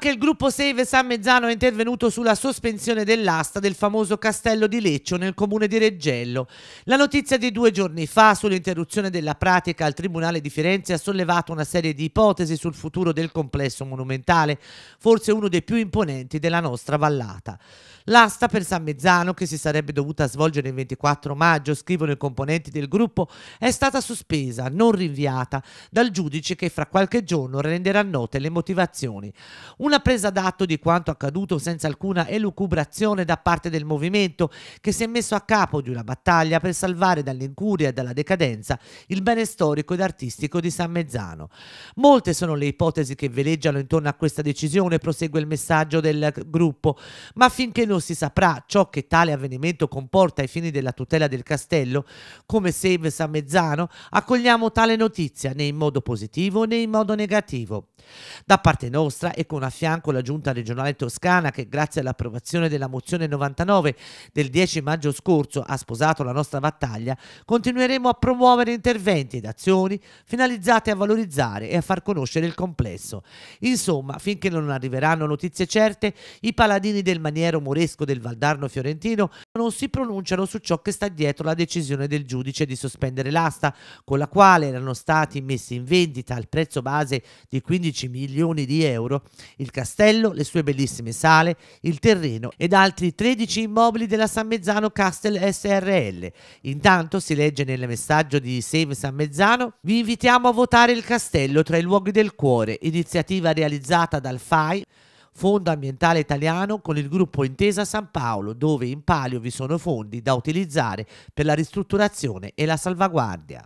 Anche il gruppo Save San Mezzano è intervenuto sulla sospensione dell'asta del famoso castello di Leccio nel comune di Reggello. La notizia di due giorni fa sull'interruzione della pratica al Tribunale di Firenze ha sollevato una serie di ipotesi sul futuro del complesso monumentale, forse uno dei più imponenti della nostra vallata. L'asta per San Mezzano, che si sarebbe dovuta svolgere il 24 maggio, scrivono i componenti del gruppo, è stata sospesa, non rinviata, dal giudice che fra qualche giorno renderà note le motivazioni. Un una presa d'atto di quanto accaduto senza alcuna elucubrazione da parte del movimento che si è messo a capo di una battaglia per salvare dall'incuria e dalla decadenza il bene storico ed artistico di San Mezzano. Molte sono le ipotesi che veleggiano intorno a questa decisione, prosegue il messaggio del gruppo, ma finché non si saprà ciò che tale avvenimento comporta ai fini della tutela del castello, come Save San Mezzano, accogliamo tale notizia né in modo positivo né in modo negativo. Da parte nostra e con affetto fianco la Giunta regionale toscana che grazie all'approvazione della mozione 99 del 10 maggio scorso ha sposato la nostra battaglia, continueremo a promuovere interventi ed azioni finalizzate a valorizzare e a far conoscere il complesso. Insomma, finché non arriveranno notizie certe, i paladini del maniero moresco del Valdarno fiorentino non si pronunciano su ciò che sta dietro la decisione del giudice di sospendere l'asta, con la quale erano stati messi in vendita al prezzo base di 15 milioni di euro il il castello, le sue bellissime sale, il terreno ed altri 13 immobili della San Mezzano Castel SRL. Intanto si legge nel messaggio di Save San Mezzano, vi invitiamo a votare il castello tra i luoghi del cuore, iniziativa realizzata dal FAI Fondo Ambientale Italiano con il gruppo Intesa San Paolo, dove in palio vi sono fondi da utilizzare per la ristrutturazione e la salvaguardia.